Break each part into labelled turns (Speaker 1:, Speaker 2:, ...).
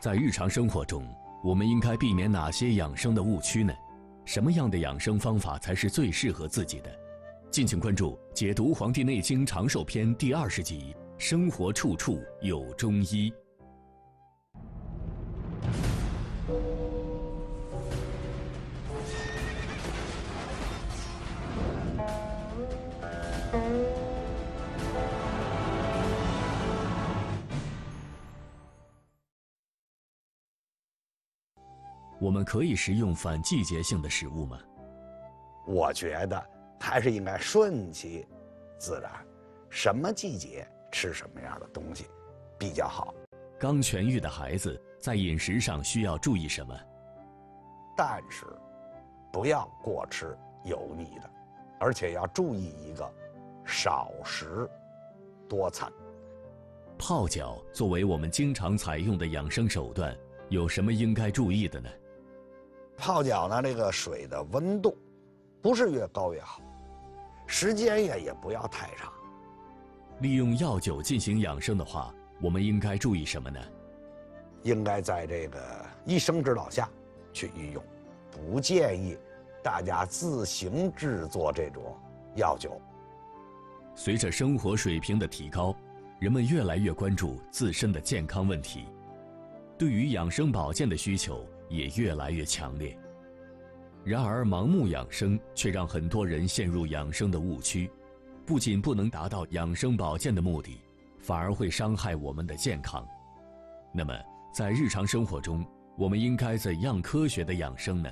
Speaker 1: 在日常生活中，我们应该避免哪些养生的误区呢？什么样的养生方法才是最适合自己的？敬请关注《解读黄帝内经长寿篇》第二十集《生活处处有中医》。我们可以食用反季节性的食物吗？我觉得还是应该顺其自然，什么季节吃什么样的东西比较好。刚痊愈的孩子在饮食上需要注意什么？但是不要过吃
Speaker 2: 油腻的，而且要注意一个少食
Speaker 1: 多餐。泡脚作为我们经常采用的养生手段，有什么应该注意的呢？
Speaker 2: 泡脚呢，这个水的温度不是越高越好，时间也也不要太长。
Speaker 1: 利用药酒进行养生的话，我们应该注意什么呢？应该在这
Speaker 2: 个医生指导下去运用，不建议大家自行制作这种药酒。
Speaker 1: 随着生活水平的提高，人们越来越关注自身的健康问题，对于养生保健的需求。也越来越强烈。然而，盲目养生却让很多人陷入养生的误区，不仅不能达到养生保健的目的，反而会伤害我们的健康。那么，在日常生活中，我们应该怎样科学的养生呢？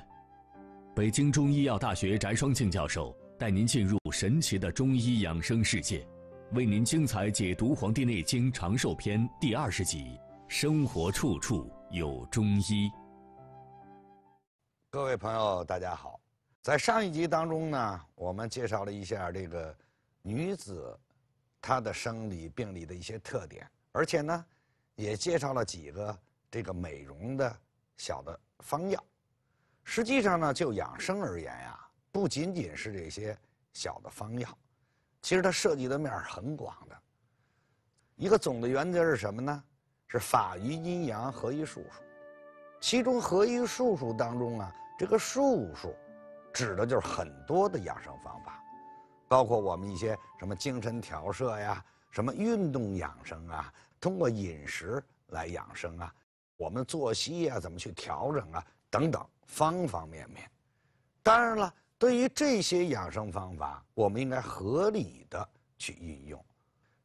Speaker 1: 北京中医药大学翟双庆教授带您进入神奇的中医养生世界，为您精彩解读《黄帝内经·长寿篇》第二十集：生活处处有中医。
Speaker 2: 各位朋友，大家好。在上一集当中呢，我们介绍了一下这个女子她的生理病理的一些特点，而且呢，也介绍了几个这个美容的小的方药。实际上呢，就养生而言呀，不仅仅是这些小的方药，其实它涉及的面很广的。一个总的原则是什么呢？是法于阴阳，合于术数。其中“合一术数”当中啊，这个“术数”指的就是很多的养生方法，包括我们一些什么精神调摄呀、什么运动养生啊、通过饮食来养生啊、我们作息呀怎么去调整啊等等方方面面。当然了，对于这些养生方法，我们应该合理的去运用。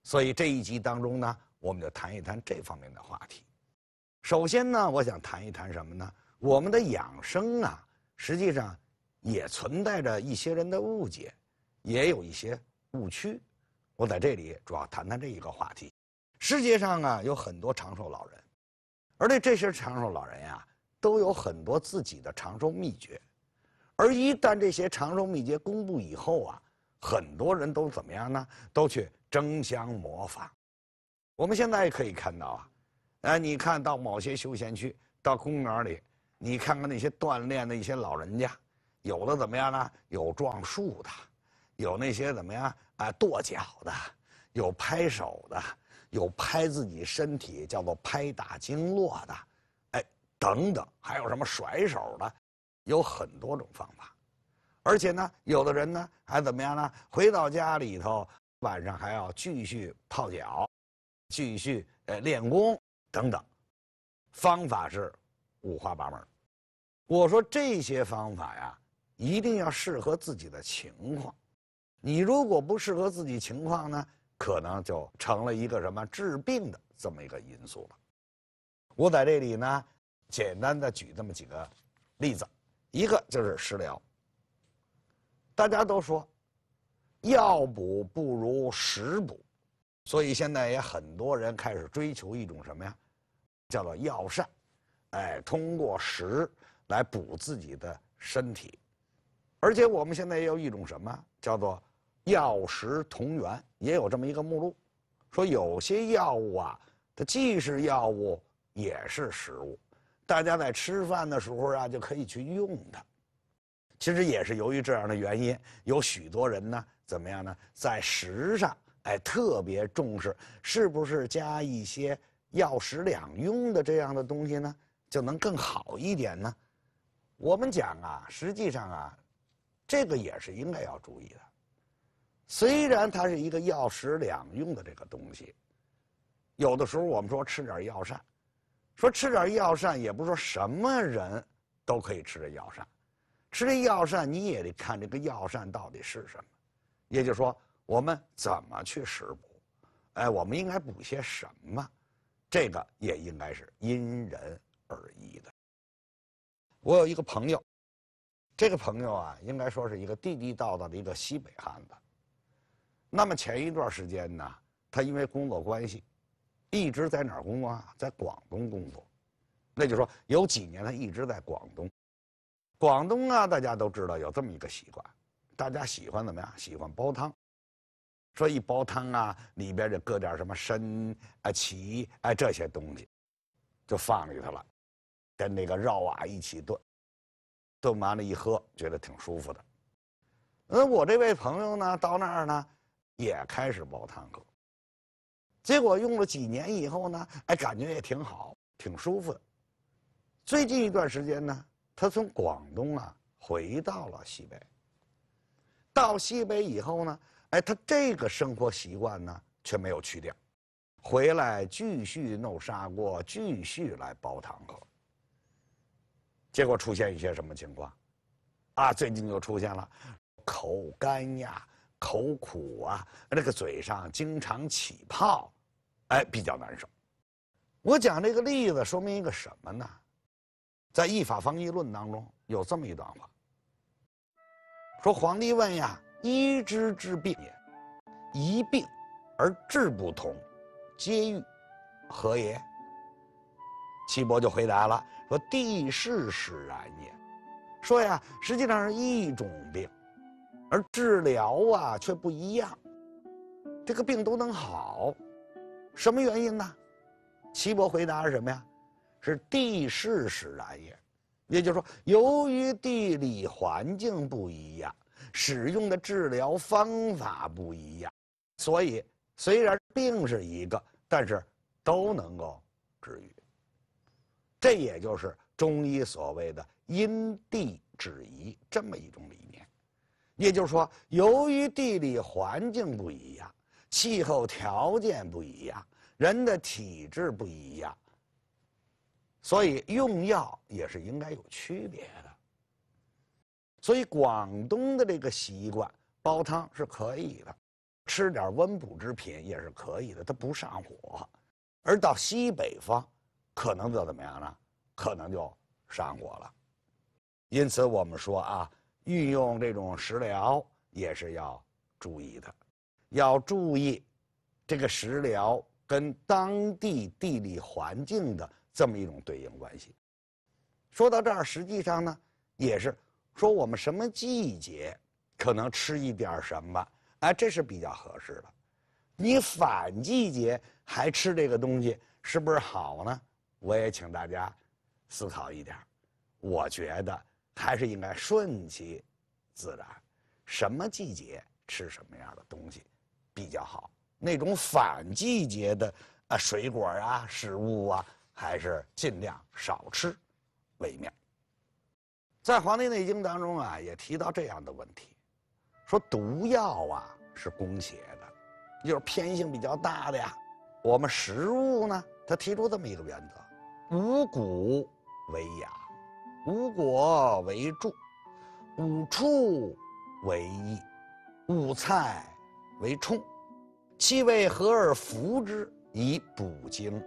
Speaker 2: 所以这一集当中呢，我们就谈一谈这方面的话题。首先呢，我想谈一谈什么呢？我们的养生啊，实际上也存在着一些人的误解，也有一些误区。我在这里主要谈谈这一个话题。世界上啊，有很多长寿老人，而且这些长寿老人呀，都有很多自己的长寿秘诀。而一旦这些长寿秘诀公布以后啊，很多人都怎么样呢？都去争相模仿。我们现在可以看到啊。哎，你看到某些休闲区，到公园里，你看看那些锻炼的一些老人家，有的怎么样呢？有撞树的，有那些怎么样啊？跺脚的，有拍手的，有拍自己身体叫做拍打经络的，哎，等等，还有什么甩手的，有很多种方法，而且呢，有的人呢还怎么样呢？回到家里头，晚上还要继续泡脚，继续呃练功。等等，方法是五花八门。我说这些方法呀，一定要适合自己的情况。你如果不适合自己情况呢，可能就成了一个什么治病的这么一个因素了。我在这里呢，简单的举这么几个例子，一个就是食疗。大家都说，药补不如食补，所以现在也很多人开始追求一种什么呀？叫做药膳，哎，通过食来补自己的身体，而且我们现在也有一种什么叫做药食同源，也有这么一个目录，说有些药物啊，它既是药物也是食物，大家在吃饭的时候啊就可以去用它。其实也是由于这样的原因，有许多人呢，怎么样呢，在食上哎特别重视，是不是加一些？药食两用的这样的东西呢，就能更好一点呢。我们讲啊，实际上啊，这个也是应该要注意的。虽然它是一个药食两用的这个东西，有的时候我们说吃点药膳，说吃点药膳，也不是说什么人都可以吃这药膳，吃这药膳你也得看这个药膳到底是什么，也就是说我们怎么去食补，哎，我们应该补些什么。这个也应该是因人而异的。我有一个朋友，这个朋友啊，应该说是一个地地道道的一个西北汉子。那么前一段时间呢，他因为工作关系，一直在哪儿工作啊？在广东工作。那就说有几年他一直在广东。广东啊，大家都知道有这么一个习惯，大家喜欢怎么样？喜欢煲汤。说一煲汤啊，里边就搁点什么参啊、芪啊这些东西，就放里头了，跟那个肉啊一起炖，炖完了，一喝觉得挺舒服的。那我这位朋友呢，到那儿呢，也开始煲汤喝，结果用了几年以后呢，哎，感觉也挺好，挺舒服。的。最近一段时间呢，他从广东啊回到了西北。到西北以后呢。哎，他这个生活习惯呢，却没有去掉，回来继续弄砂锅，继续来煲汤喝。结果出现一些什么情况？啊，最近就出现了口干呀、口苦啊，那个嘴上经常起泡，哎，比较难受。我讲这个例子，说明一个什么呢？在《一法方义论》当中有这么一段话，说皇帝问呀。医之治病也，一病而治不同，皆欲何也？岐伯就回答了，说地势使然也。说呀，实际上是一种病，而治疗啊却不一样。这个病都能好，什么原因呢？岐伯回答是什么呀？是地势使然也，也就是说，由于地理环境不一样。使用的治疗方法不一样，所以虽然病是一个，但是都能够治愈。这也就是中医所谓的因地制宜这么一种理念，也就是说，由于地理环境不一样，气候条件不一样，人的体质不一样，所以用药也是应该有区别的。所以广东的这个习惯煲汤是可以的，吃点温补之品也是可以的，它不上火。而到西北方，可能就怎么样呢？可能就上火了。因此我们说啊，运用这种食疗也是要注意的，要注意这个食疗跟当地地理环境的这么一种对应关系。说到这儿，实际上呢，也是。说我们什么季节可能吃一点什么，哎，这是比较合适的。你反季节还吃这个东西，是不是好呢？我也请大家思考一点。我觉得还是应该顺其自然，什么季节吃什么样的东西比较好。那种反季节的啊水果啊食物啊，还是尽量少吃为妙。在《黄帝内经》当中啊，也提到这样的问题，说毒药啊是攻邪的，就是偏性比较大的呀。我们食物呢，他提出这么一个原则：五谷为养，五果为助，五畜为益，五菜为充，气味和而服之，以补精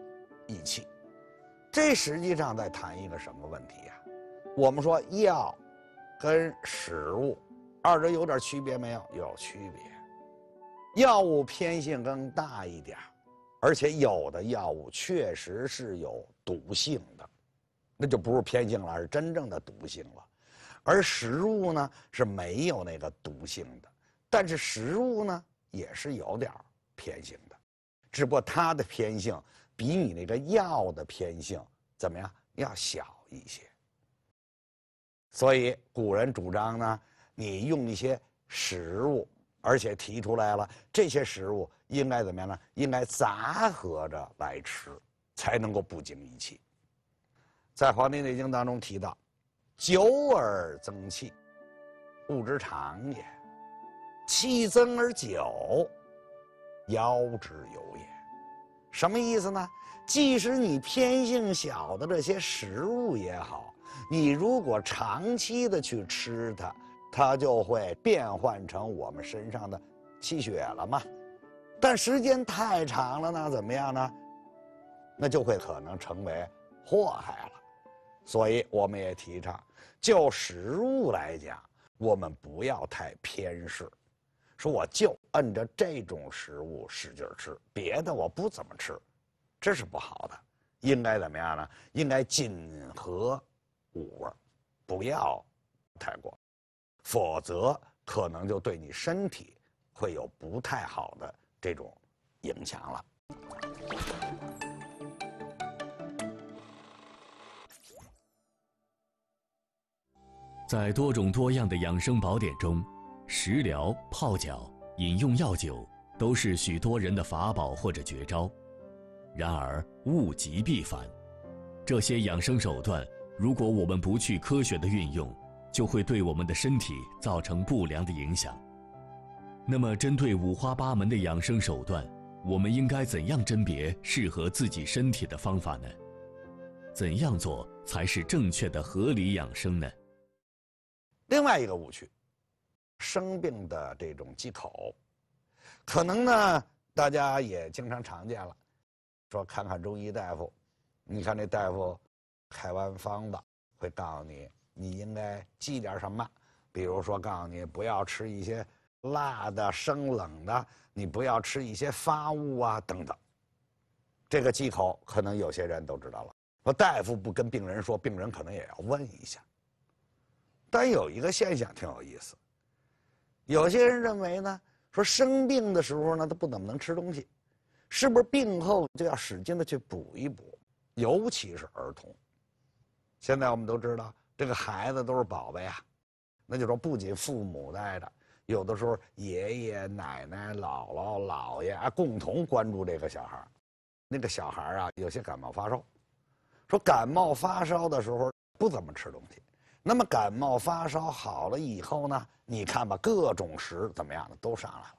Speaker 2: 益气。这实际上在谈一个什么问题呀？我们说药跟食物，二者有点区别没有？有区别，药物偏性更大一点而且有的药物确实是有毒性的，那就不是偏性了，而是真正的毒性了。而食物呢是没有那个毒性的，但是食物呢也是有点偏性的，只不过它的偏性比你那个药的偏性怎么样要小一些。所以古人主张呢，你用一些食物，而且提出来了，这些食物应该怎么样呢？应该杂合着来吃，才能够不精益气。在《黄帝内经》当中提到，久而增气，物之常也；气增而久，腰之有也。什么意思呢？即使你偏性小的这些食物也好。你如果长期的去吃它，它就会变换成我们身上的气血了嘛。但时间太长了，那怎么样呢？那就会可能成为祸害了。所以我们也提倡，就食物来讲，我们不要太偏食，说我就按着这种食物使劲吃，别的我不怎么吃，这是不好的。应该怎么样呢？应该紧合五味，不要太过，否则可能就对你身体会有不太好的这种影响了。
Speaker 1: 在多种多样的养生宝典中，食疗、泡脚、饮用药酒都是许多人的法宝或者绝招。然而，物极必反，这些养生手段。如果我们不去科学的运用，就会对我们的身体造成不良的影响。那么，针对五花八门的养生手段，我们应该怎样甄别适合自己身体的方法呢？怎样做才是正确的合理养生呢？另外一个误区，
Speaker 2: 生病的这种忌口，可能呢大家也经常常见了，说看看中医大夫，你看那大夫。开完方子会告诉你，你应该忌点什么，比如说告诉你不要吃一些辣的、生冷的，你不要吃一些发物啊等等。这个忌口可能有些人都知道了。说大夫不跟病人说，病人可能也要问一下。但有一个现象挺有意思，有些人认为呢，说生病的时候呢，他不怎么能吃东西，是不是病后就要使劲的去补一补，尤其是儿童。现在我们都知道，这个孩子都是宝贝呀。那就说，不仅父母带着，有的时候爷爷奶奶、姥姥姥爷啊，共同关注这个小孩那个小孩啊，有些感冒发烧，说感冒发烧的时候不怎么吃东西。那么感冒发烧好了以后呢，你看吧，各种食怎么样的都上来了。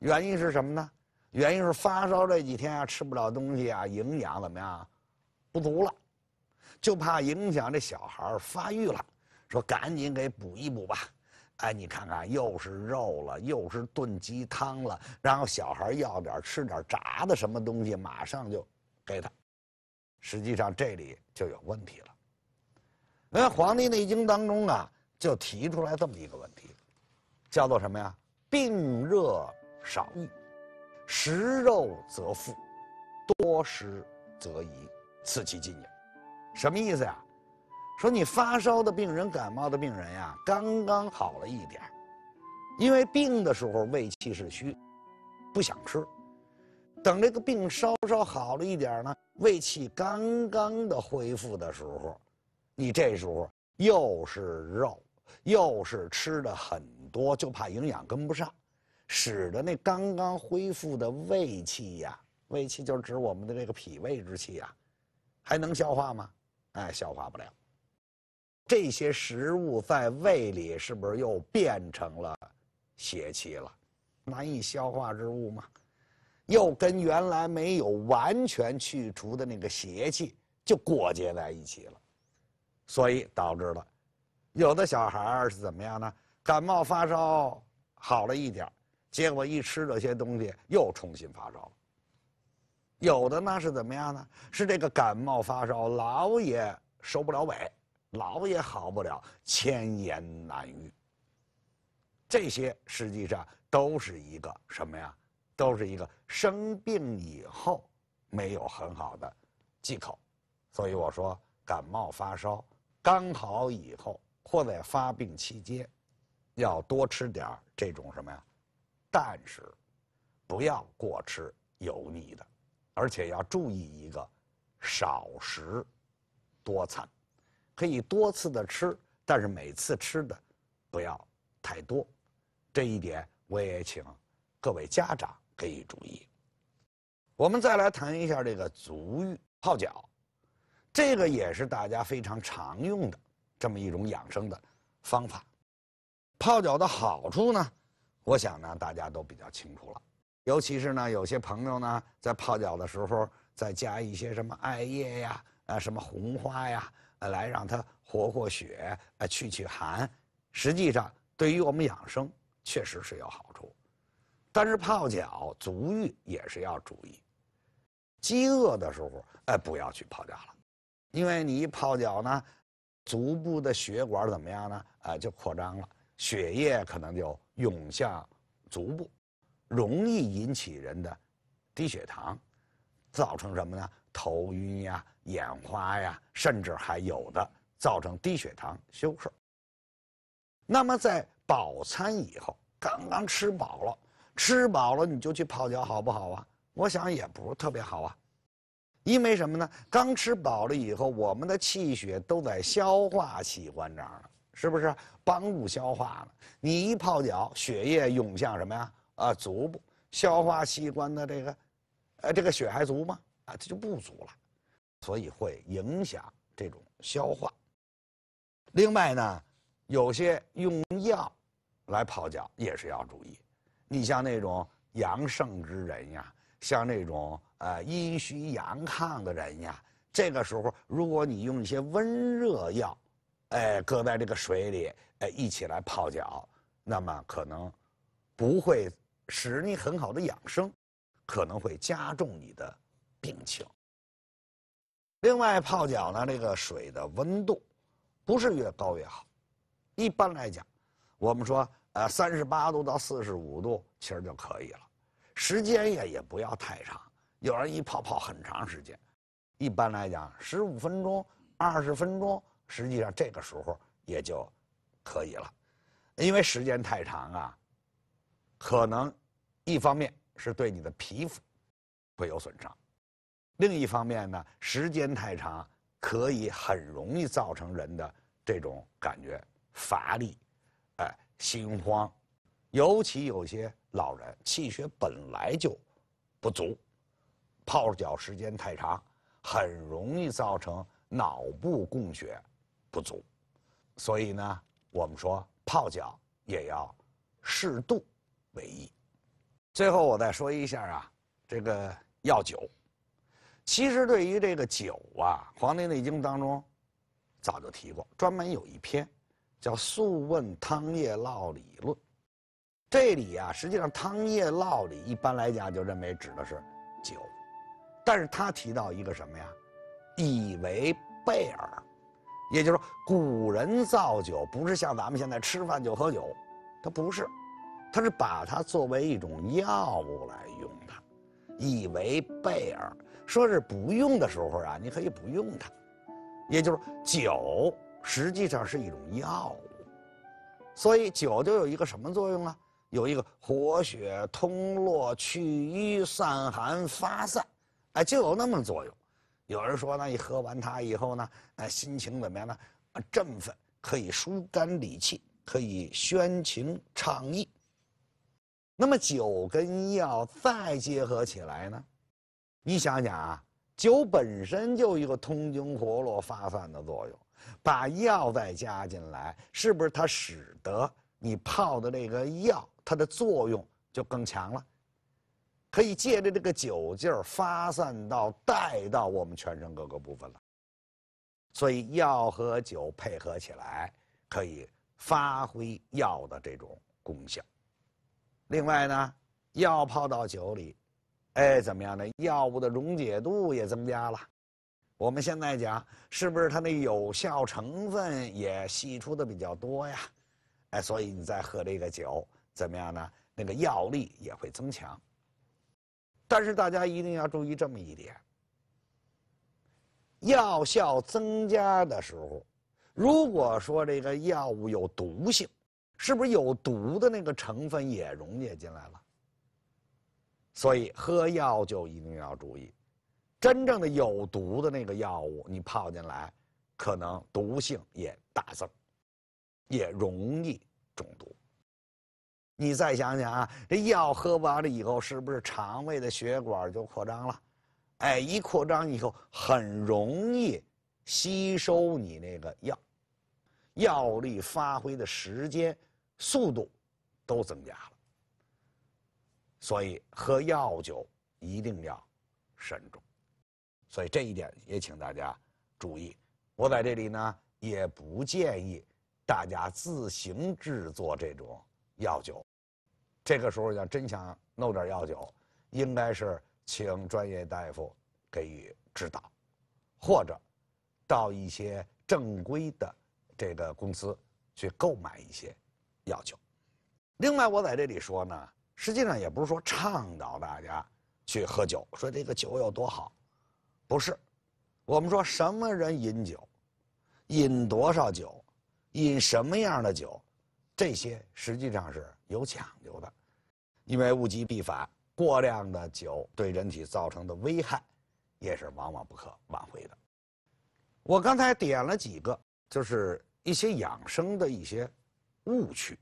Speaker 2: 原因是什么呢？原因是发烧这几天啊，吃不了东西啊，营养怎么样，不足了。就怕影响这小孩发育了，说赶紧给补一补吧。哎，你看看，又是肉了，又是炖鸡汤了，然后小孩要点吃点炸的什么东西，马上就给他。实际上这里就有问题了。那《黄帝内经》当中啊，就提出来这么一个问题，叫做什么呀？病热少欲，食肉则腹多食则宜，此其禁也。什么意思呀？说你发烧的病人、感冒的病人呀，刚刚好了一点因为病的时候胃气是虚，不想吃。等这个病稍稍好了一点呢，胃气刚刚的恢复的时候，你这时候又是肉，又是吃的很多，就怕营养跟不上，使得那刚刚恢复的胃气呀，胃气就是指我们的这个脾胃之气呀，还能消化吗？哎，消化不了。这些食物在胃里是不是又变成了邪气了？难以消化之物嘛，又跟原来没有完全去除的那个邪气就裹结在一起了，所以导致了有的小孩是怎么样呢？感冒发烧好了一点结果一吃这些东西又重新发烧了。有的呢是怎么样呢？是这个感冒发烧，老也收不了尾，老也好不了，千言难愈。这些实际上都是一个什么呀？都是一个生病以后没有很好的忌口，所以我说感冒发烧刚好以后或在发病期间，要多吃点这种什么呀？但是不要过吃油腻的。而且要注意一个，少食，多餐，可以多次的吃，但是每次吃的不要太多，这一点我也请各位家长给予注意。我们再来谈一下这个足浴泡脚，这个也是大家非常常用的这么一种养生的方法。泡脚的好处呢，我想呢大家都比较清楚了。尤其是呢，有些朋友呢，在泡脚的时候再加一些什么艾叶呀，啊，什么红花呀，来让它活活血，啊，去去寒。实际上，对于我们养生确实是有好处。但是泡脚足浴也是要注意，饥饿的时候哎，不要去泡脚了，因为你一泡脚呢，足部的血管怎么样呢？啊，就扩张了，血液可能就涌向足部。容易引起人的低血糖，造成什么呢？头晕呀，眼花呀，甚至还有的造成低血糖休克。那么在饱餐以后，刚刚吃饱了，吃饱了你就去泡脚好不好啊？我想也不是特别好啊，因为什么呢？刚吃饱了以后，我们的气血都在消化器官这儿了，是不是帮助消化了？你一泡脚，血液涌向什么呀？啊，足不消化器官的这个，呃，这个血还足吗？啊，它就不足了，所以会影响这种消化。另外呢，有些用药来泡脚也是要注意。你像那种阳盛之人呀，像那种呃阴虚阳亢的人呀，这个时候如果你用一些温热药，哎，搁在这个水里，哎，一起来泡脚，那么可能不会。使你很好的养生，可能会加重你的病情。另外，泡脚呢，这个水的温度不是越高越好，一般来讲，我们说呃三十八度到四十五度其实就可以了。时间也也不要太长，有人一泡泡很长时间，一般来讲十五分钟、二十分钟，实际上这个时候也就可以了，因为时间太长啊。可能，一方面是对你的皮肤会有损伤，另一方面呢，时间太长可以很容易造成人的这种感觉乏力，哎，心慌，尤其有些老人气血本来就不足，泡脚时间太长，很容易造成脑部供血不足，所以呢，我们说泡脚也要适度。唯一，最后我再说一下啊，这个药酒，其实对于这个酒啊，《黄帝内经》当中早就提过，专门有一篇叫《素问汤液烙理论》。这里啊，实际上汤液烙里一般来讲就认为指的是酒，但是他提到一个什么呀？以为贝尔，也就是说古人造酒不是像咱们现在吃饭就喝酒，他不是。他是把它作为一种药物来用，的，以为贝尔说是不用的时候啊，你可以不用它，也就是酒实际上是一种药物，所以酒就有一个什么作用啊？有一个活血通络、祛瘀散寒、发散，哎，就有那么作用。有人说呢，你喝完它以后呢，哎，心情怎么样呢？啊，振奋，可以疏肝理气，可以宣情畅意。那么酒跟药再结合起来呢？你想想啊，酒本身就一个通经活络发散的作用，把药再加进来，是不是它使得你泡的那个药它的作用就更强了？可以借着这个酒劲儿发散到带到我们全身各个部分了。所以药和酒配合起来，可以发挥药的这种功效。另外呢，药泡到酒里，哎，怎么样呢？药物的溶解度也增加了。我们现在讲，是不是它那有效成分也析出的比较多呀？哎，所以你再喝这个酒，怎么样呢？那个药力也会增强。但是大家一定要注意这么一点：药效增加的时候，如果说这个药物有毒性。是不是有毒的那个成分也溶解进来了？所以喝药就一定要注意，真正的有毒的那个药物你泡进来，可能毒性也大增，也容易中毒。你再想想啊，这药喝完了以后，是不是肠胃的血管就扩张了？哎，一扩张以后，很容易吸收你那个药，药力发挥的时间。速度都增加了，所以喝药酒一定要慎重，所以这一点也请大家注意。我在这里呢，也不建议大家自行制作这种药酒。这个时候要真想弄点药酒，应该是请专业大夫给予指导，或者到一些正规的这个公司去购买一些。要求。另外我在这里说呢，实际上也不是说倡导大家去喝酒，说这个酒有多好，不是。我们说什么人饮酒，饮多少酒，饮什么样的酒，这些实际上是有讲究的，因为物极必反，过量的酒对人体造成的危害，也是往往不可挽回的。我刚才点了几个，就是一些养生的一些。误区，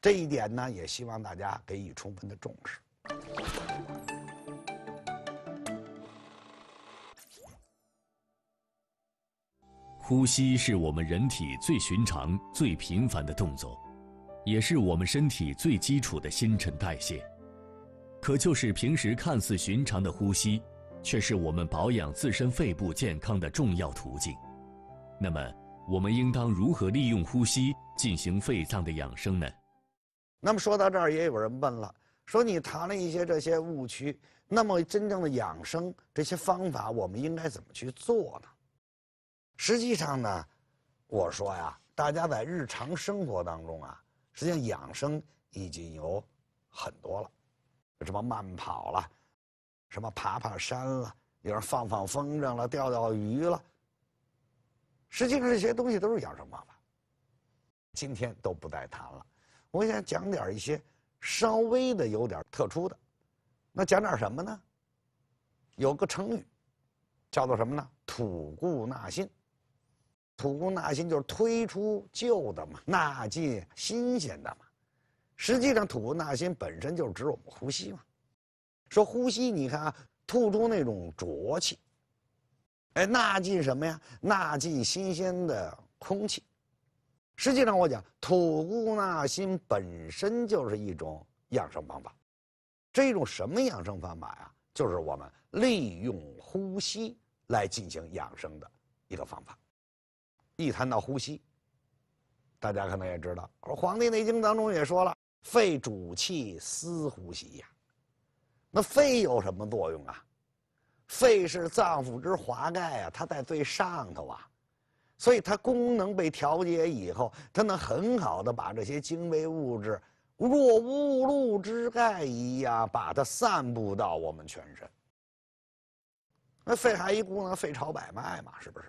Speaker 2: 这一点呢，也希望大家给予充分的重视。
Speaker 1: 呼吸是我们人体最寻常、最频繁的动作，也是我们身体最基础的新陈代谢。可就是平时看似寻常的呼吸，却是我们保养自身肺部健康的重要途径。那么，我们应当如何利用呼吸进行肺脏的养生呢？
Speaker 2: 那么说到这儿，也有人问了，说你谈了一些这些误区，那么真正的养生这些方法，我们应该怎么去做呢？实际上呢，我说呀，大家在日常生活当中啊，实际上养生已经有很多了，什么慢跑了，什么爬爬山了，有人放放风筝了，钓钓鱼了。实际上这些东西都是养生方法，今天都不再谈了。我想讲点一些稍微的有点特殊的。那讲点什么呢？有个成语叫做什么呢？吐故纳新。吐故纳新就是推出旧的嘛，纳进新鲜的嘛。实际上，吐故纳新本身就是指我们呼吸嘛。说呼吸，你看啊，吐出那种浊气。哎，纳进什么呀？纳进新鲜的空气。实际上，我讲吐故纳新本身就是一种养生方法。这一种什么养生方法呀？就是我们利用呼吸来进行养生的一个方法。一谈到呼吸，大家可能也知道，《黄帝内经》当中也说了：“肺主气，思呼吸呀。”那肺有什么作用啊？肺是脏腑之华盖啊，它在最上头啊，所以它功能被调节以后，它能很好的把这些精微物质，若雾露之盖一样，把它散布到我们全身。那肺还一功能，肺朝百脉嘛，是不是？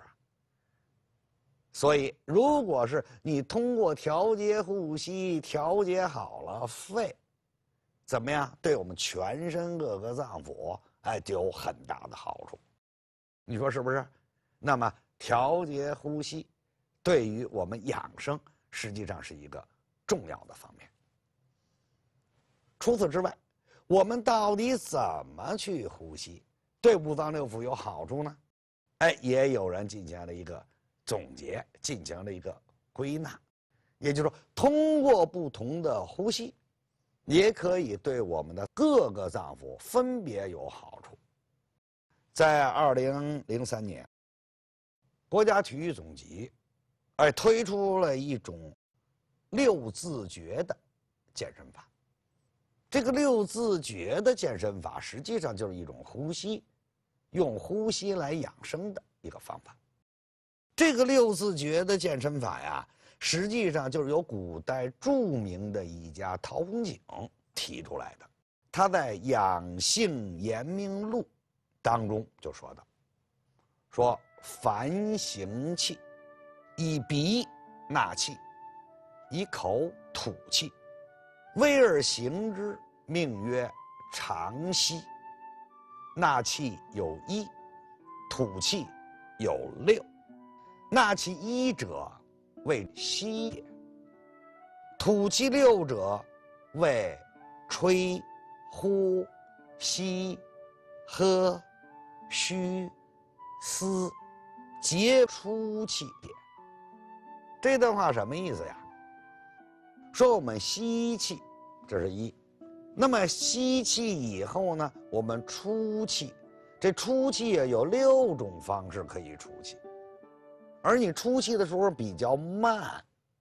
Speaker 2: 所以，如果是你通过调节呼吸，调节好了肺，怎么样？对我们全身各个脏腑。哎，就有很大的好处，你说是不是？那么调节呼吸，对于我们养生实际上是一个重要的方面。除此之外，我们到底怎么去呼吸，对五脏六腑有好处呢？哎，也有人进行了一个总结，进行了一个归纳，也就是说，通过不同的呼吸。也可以对我们的各个脏腑分别有好处。在二零零三年，国家体育总局，哎，推出了一种六字诀的健身法。这个六字诀的健身法实际上就是一种呼吸，用呼吸来养生的一个方法。这个六字诀的健身法呀。实际上就是由古代著名的一家陶弘景提出来的。他在《养性延命录》当中就说到：“说凡行气，以鼻纳气，以口吐气，微而行之，命曰长息。纳气有一，吐气有六。纳气一者。”为吸也，吐气六者，为吹、呼、吸、喝、嘘、思，皆出气也。这段话什么意思呀？说我们吸气，这是一；那么吸气以后呢，我们出气，这出气啊，有六种方式可以出气。而你出气的时候比较慢，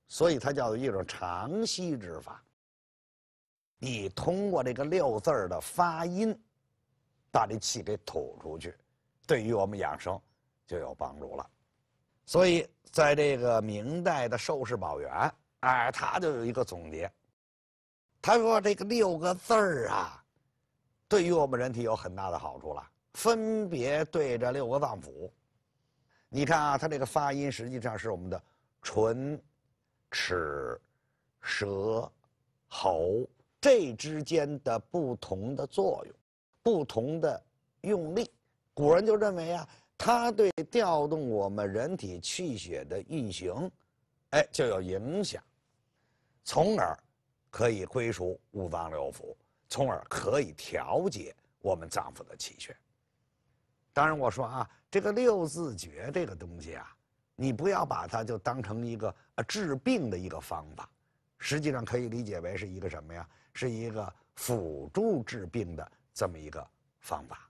Speaker 2: 所以它叫做一种长吸之法。你通过这个六字儿的发音，把这气给吐出去，对于我们养生就有帮助了。所以在这个明代的寿世保元，哎，他就有一个总结，他说这个六个字儿啊，对于我们人体有很大的好处了，分别对着六个脏腑。你看啊，它这个发音实际上是我们的唇、齿、舌、喉这之间的不同的作用、不同的用力。古人就认为啊，它对调动我们人体气血的运行，哎，就有影响，从而可以归属五脏六腑，从而可以调节我们脏腑的气血。当然，我说啊，这个六字诀这个东西啊，你不要把它就当成一个治病的一个方法，实际上可以理解为是一个什么呀？是一个辅助治病的这么一个方法。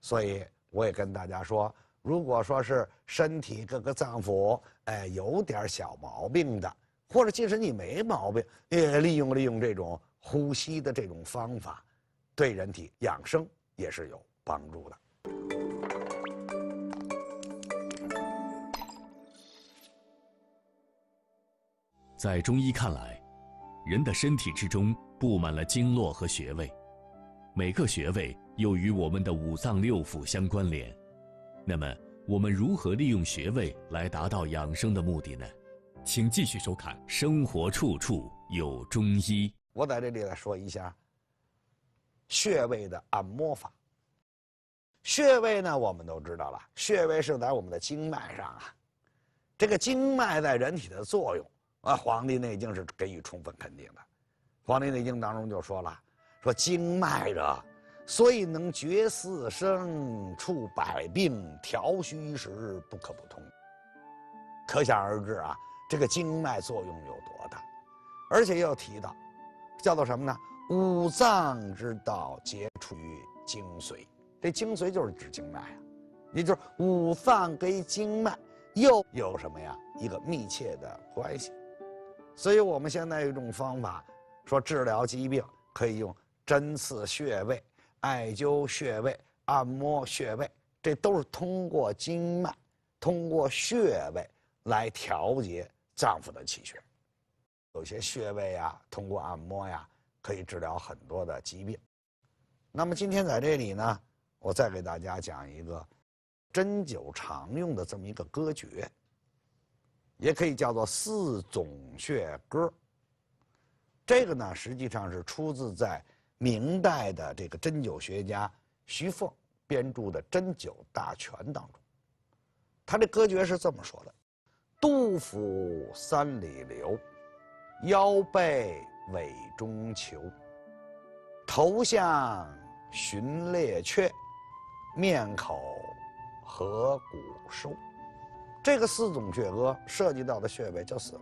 Speaker 2: 所以我也跟大家说，如果说是身体各个脏腑哎有点小毛病的，或者即使你没毛病，也利用利用这种呼吸的这种方法，对人体养生也是有帮助的。
Speaker 1: 在中医看来，人的身体之中布满了经络和穴位，每个穴位又与我们的五脏六腑相关联。那么，我们如何利用穴位来达到养生的目的呢？请继续收看《生活处处有中医》。我在这
Speaker 2: 里来说一下穴位的按摩法。穴位呢，我们都知道了，穴位是在我们的经脉上啊。这个经脉在人体的作用。《黄帝内经》是给予充分肯定的，《黄帝内经》当中就说了，说经脉者，所以能决四生、处百病、调虚实，不可不通。可想而知啊，这个经脉作用有多大。而且又提到，叫做什么呢？五脏之道皆出于精髓，这精髓就是指经脉啊，也就是五脏跟经脉又有什么呀？一个密切的关系。所以我们现在有一种方法，说治疗疾病可以用针刺穴位、艾灸穴位、按摩穴位，这都是通过经脉、通过穴位来调节脏腑的气血。有些穴位呀，通过按摩呀，可以治疗很多的疾病。那么今天在这里呢，我再给大家讲一个针灸常用的这么一个歌诀。也可以叫做四总穴歌。这个呢，实际上是出自在明代的这个针灸学家徐凤编著的《针灸大全》当中。他这歌诀是这么说的：“杜甫三里留，腰背尾中求。头向寻列缺，面口合谷收。”这个四种穴额涉及到的穴位就是了。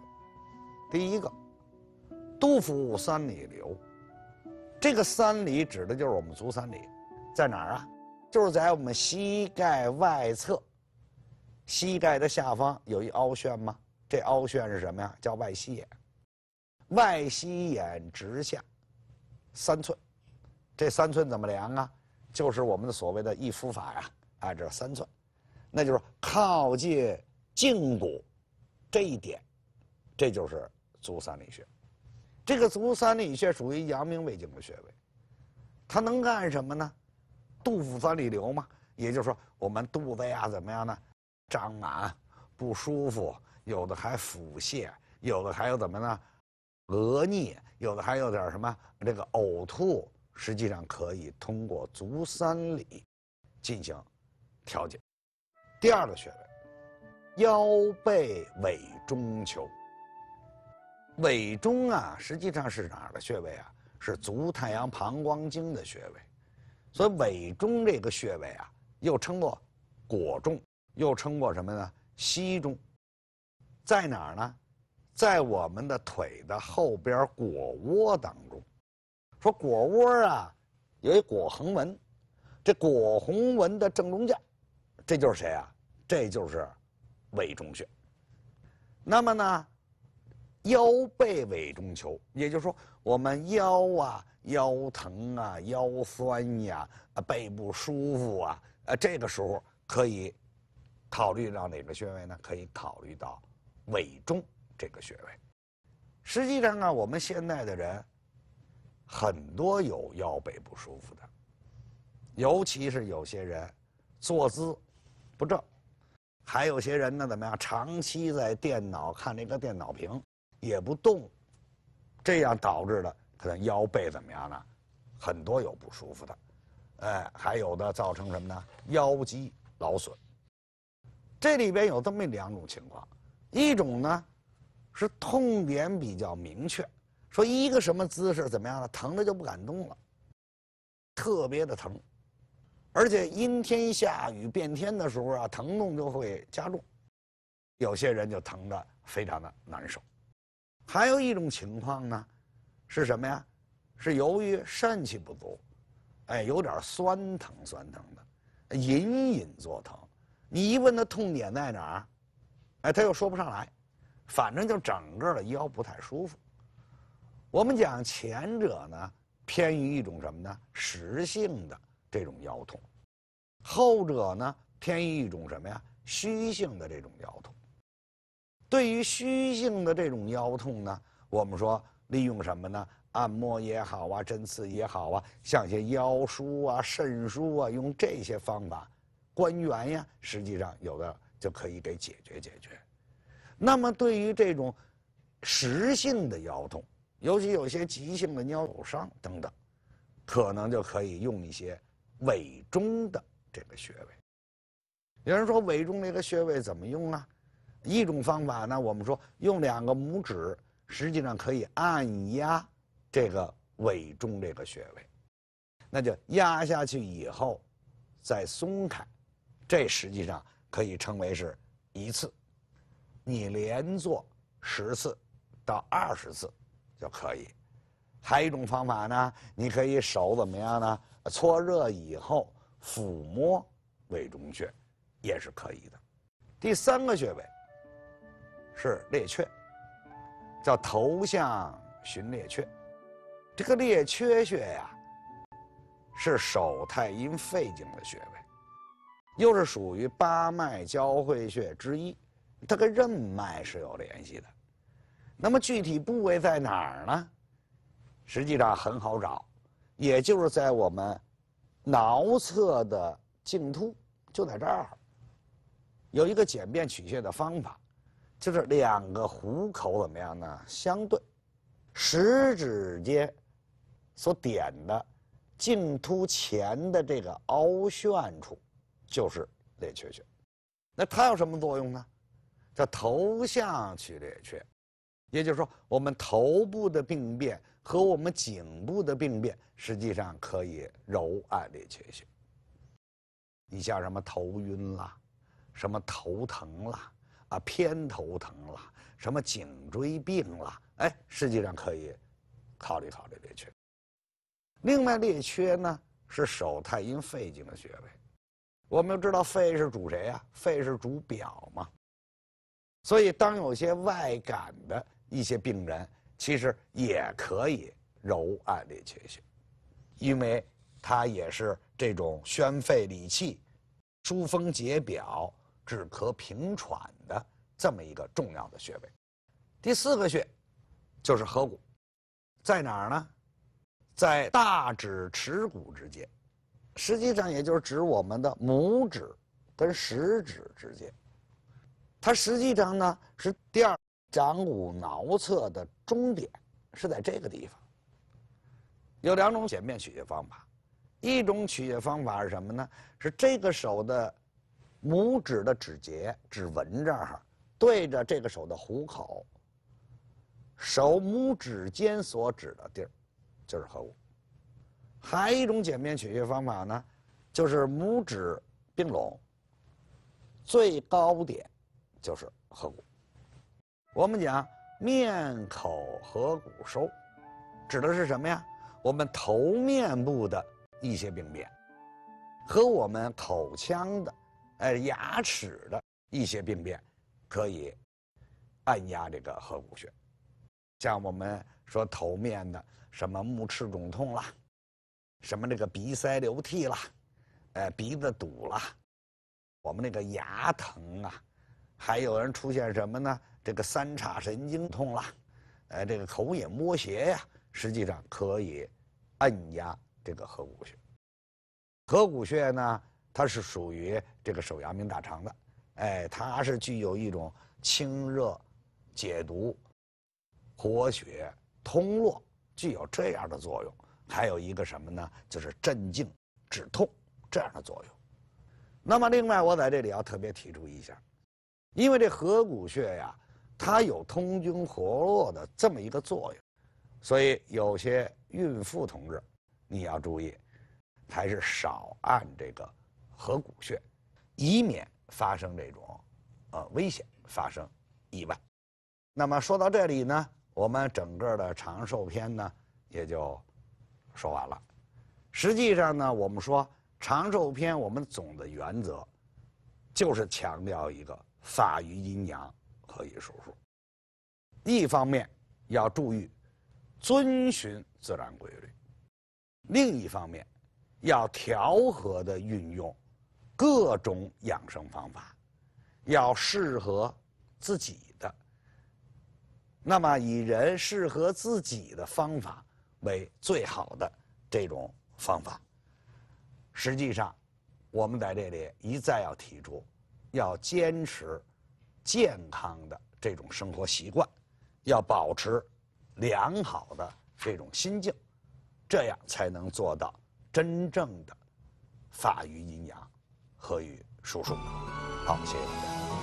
Speaker 2: 第一个，督府三里留，这个三里指的就是我们足三里，在哪儿啊？就是在我们膝盖外侧，膝盖的下方有一凹陷吗？这凹陷是什么呀？叫外膝眼，外膝眼直下三寸，这三寸怎么量啊？就是我们的所谓的“一夫法”呀。啊，这三寸，那就是靠近。胫骨这一点，这就是足三里穴。这个足三里穴属于阳明胃经的穴位，它能干什么呢？肚腹三里留嘛，也就是说，我们肚子呀怎么样呢？胀满、不舒服，有的还腹泻，有的还有怎么呢？呃，逆，有的还有点什么这个呕吐，实际上可以通过足三里进行调节。第二个穴位。腰背委中求，委中啊，实际上是哪儿的穴位啊？是足太阳膀胱经的穴位，所以委中这个穴位啊，又称作果中，又称作什么呢？膝中，在哪儿呢？在我们的腿的后边果窝当中。说果窝啊，有一果横纹，这果横纹的正中间，这就是谁啊？这就是。委中穴。那么呢，腰背委中求，也就是说，我们腰啊腰疼啊腰酸呀背不舒服啊，呃这个时候可以考虑到哪个穴位呢？可以考虑到委中这个穴位。实际上啊，我们现在的人很多有腰背不舒服的，尤其是有些人坐姿不正。还有些人呢，怎么样？长期在电脑看那个电脑屏，也不动，这样导致的他的腰背怎么样呢？很多有不舒服的，哎，还有的造成什么呢？腰肌劳损。这里边有这么两种情况，一种呢是痛点比较明确，说一个什么姿势怎么样了，疼的就不敢动了，特别的疼。而且阴天下雨变天的时候啊，疼痛就会加重，有些人就疼得非常的难受。还有一种情况呢，是什么呀？是由于肾气不足，哎，有点酸疼酸疼的，隐隐作疼。你一问他痛点在哪儿，哎，他又说不上来，反正就整个的腰不太舒服。我们讲前者呢，偏于一种什么呢？实性的。这种腰痛，后者呢，偏一种什么呀？虚性的这种腰痛。对于虚性的这种腰痛呢，我们说利用什么呢？按摩也好啊，针刺也好啊，像些腰舒啊、肾舒啊，用这些方法，关元呀，实际上有的就可以给解决解决。那么对于这种实性的腰痛，尤其有些急性的腰扭伤等等，可能就可以用一些。尾中的这个穴位，有人说尾中这个穴位怎么用啊？一种方法呢，我们说用两个拇指，实际上可以按压这个尾中这个穴位，那就压下去以后，再松开，这实际上可以称为是一次，你连做十次到二十次就可以。还有一种方法呢，你可以手怎么样呢？搓热以后抚摸胃中穴，也是可以的。第三个穴位是列缺，叫头项寻列缺。这个列缺穴呀，是手太阴肺经的穴位，又是属于八脉交汇穴之一，它跟任脉是有联系的。那么具体部位在哪儿呢？实际上很好找，也就是在我们脑侧的颈突，就在这儿。有一个简便取穴的方法，就是两个虎口怎么样呢？相对，食指间所点的颈突前的这个凹陷处，就是列缺穴。那它有什么作用呢？叫头项取列缺。也就是说，我们头部的病变和我们颈部的病变，实际上可以揉按列缺穴。你像什么头晕啦，什么头疼啦，啊，偏头疼啦，什么颈椎病啦，哎，实际上可以考虑考虑列缺。另外，列缺呢是手太阴肺经的穴位。我们要知道肺是主谁啊？肺是主表嘛。所以，当有些外感的。一些病人其实也可以揉按列缺穴，因为它也是这种宣肺理气、疏风解表、止咳平喘的这么一个重要的穴位。第四个穴就是合谷，在哪儿呢？在大指尺骨之间，实际上也就是指我们的拇指跟食指之间。它实际上呢是第二。掌骨桡侧的中点是在这个地方。有两种简便取穴方法，一种取穴方法是什么呢？是这个手的拇指的指节、指纹这儿对着这个手的虎口，手拇指尖所指的地儿就是合谷。还有一种简便取穴方法呢，就是拇指并拢，最高点就是合谷。我们讲面口合谷收，指的是什么呀？我们头面部的一些病变，和我们口腔的，呃牙齿的一些病变，可以按压这个合谷穴。像我们说头面的什么目赤肿痛啦，什么那个鼻塞流涕啦，呃，鼻子堵啦，我们那个牙疼啊，还有人出现什么呢？这个三叉神经痛了，呃，这个口眼摸斜呀，实际上可以按压这个合谷穴。合谷穴呢，它是属于这个手阳明大肠的，哎，它是具有一种清热、解毒、活血、通络，具有这样的作用。还有一个什么呢？就是镇静、止痛这样的作用。那么另外，我在这里要特别提出一下，因为这合谷穴呀。它有通经活络的这么一个作用，所以有些孕妇同志，你要注意，还是少按这个合谷穴，以免发生这种呃危险，发生意外。那么说到这里呢，我们整个的长寿篇呢也就说完了。实际上呢，我们说长寿篇，我们总的原则就是强调一个法于阴阳。可以手术，一方面要注意遵循自然规律，另一方面要调和的运用各种养生方法，要适合自己的。那么，以人适合自己的方法为最好的这种方法。实际上，我们在这里一再要提出，要坚持。健康的这种生活习惯，要保持良好的这种心境，这样才能做到真正的法于阴阳，和于术数。好，谢谢大家。